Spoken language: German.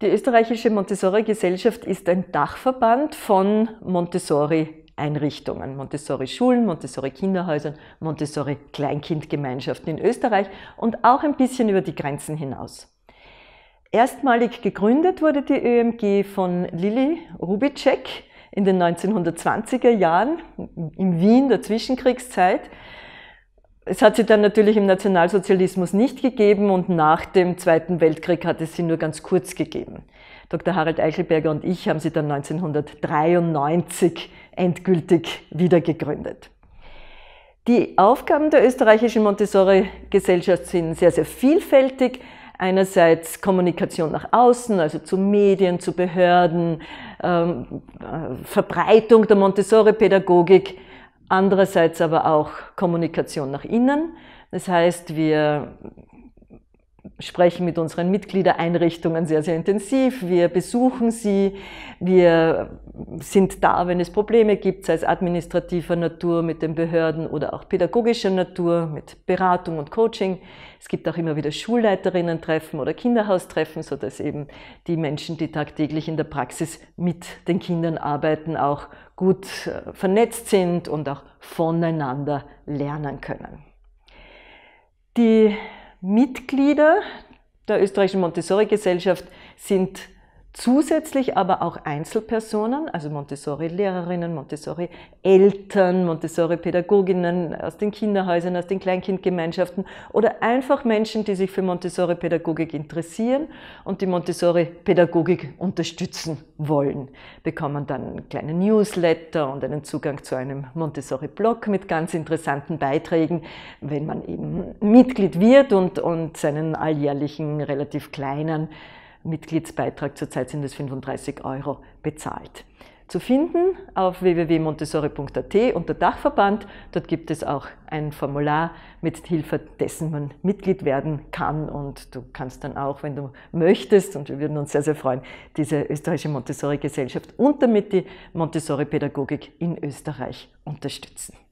Die österreichische Montessori-Gesellschaft ist ein Dachverband von Montessori-Einrichtungen, Montessori-Schulen, Montessori-Kinderhäusern, Montessori-Kleinkindgemeinschaften in Österreich und auch ein bisschen über die Grenzen hinaus. Erstmalig gegründet wurde die ÖMG von Lili Rubitschek in den 1920er Jahren, im Wien der Zwischenkriegszeit. Es hat sie dann natürlich im Nationalsozialismus nicht gegeben und nach dem Zweiten Weltkrieg hat es sie nur ganz kurz gegeben. Dr. Harald Eichelberger und ich haben sie dann 1993 endgültig wiedergegründet. Die Aufgaben der österreichischen Montessori-Gesellschaft sind sehr, sehr vielfältig. Einerseits Kommunikation nach außen, also zu Medien, zu Behörden, ähm, äh, Verbreitung der Montessori-Pädagogik, Andererseits aber auch Kommunikation nach innen. Das heißt, wir sprechen mit unseren Mitgliedereinrichtungen sehr, sehr intensiv. Wir besuchen sie. Wir sind da, wenn es Probleme gibt, sei es administrativer Natur mit den Behörden oder auch pädagogischer Natur mit Beratung und Coaching. Es gibt auch immer wieder Schulleiterinnen-Treffen oder Kinderhaustreffen, sodass eben die Menschen, die tagtäglich in der Praxis mit den Kindern arbeiten, auch gut äh, vernetzt sind und auch voneinander lernen können. Die Mitglieder der österreichischen Montessori-Gesellschaft sind Zusätzlich aber auch Einzelpersonen, also Montessori-Lehrerinnen, Montessori-Eltern, Montessori-Pädagoginnen aus den Kinderhäusern, aus den Kleinkindgemeinschaften oder einfach Menschen, die sich für Montessori-Pädagogik interessieren und die Montessori-Pädagogik unterstützen wollen, bekommen dann kleine Newsletter und einen Zugang zu einem Montessori-Blog mit ganz interessanten Beiträgen, wenn man eben Mitglied wird und, und seinen alljährlichen, relativ kleinen Mitgliedsbeitrag, zurzeit sind es 35 Euro, bezahlt. Zu finden auf www.montessori.at unter Dachverband. Dort gibt es auch ein Formular, mit Hilfe dessen man Mitglied werden kann. Und du kannst dann auch, wenn du möchtest, und wir würden uns sehr, sehr freuen, diese österreichische Montessori-Gesellschaft und damit die Montessori-Pädagogik in Österreich unterstützen.